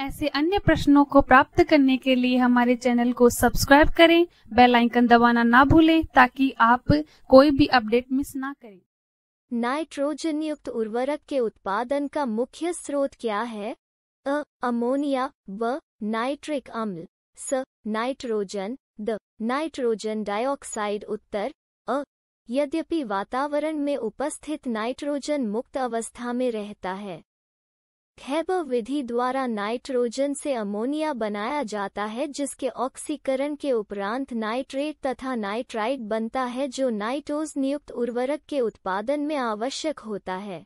ऐसे अन्य प्रश्नों को प्राप्त करने के लिए हमारे चैनल को सब्सक्राइब करें बेल आइकन दबाना ना भूलें ताकि आप कोई भी अपडेट मिस ना करें नाइट्रोजन युक्त उर्वरक के उत्पादन का मुख्य स्रोत क्या है अ अमोनिया व नाइट्रिक अम्ल स नाइट्रोजन द नाइट्रोजन डाइऑक्साइड उत्तर अ यद्यपि वातावरण में उपस्थित नाइट्रोजन मुक्त अवस्था में रहता है खैबर विधि द्वारा नाइट्रोजन से अमोनिया बनाया जाता है जिसके ऑक्सीकरण के उपरांत नाइट्रेट तथा नाइट्राइट बनता है जो नाइटोज नियुक्त उर्वरक के उत्पादन में आवश्यक होता है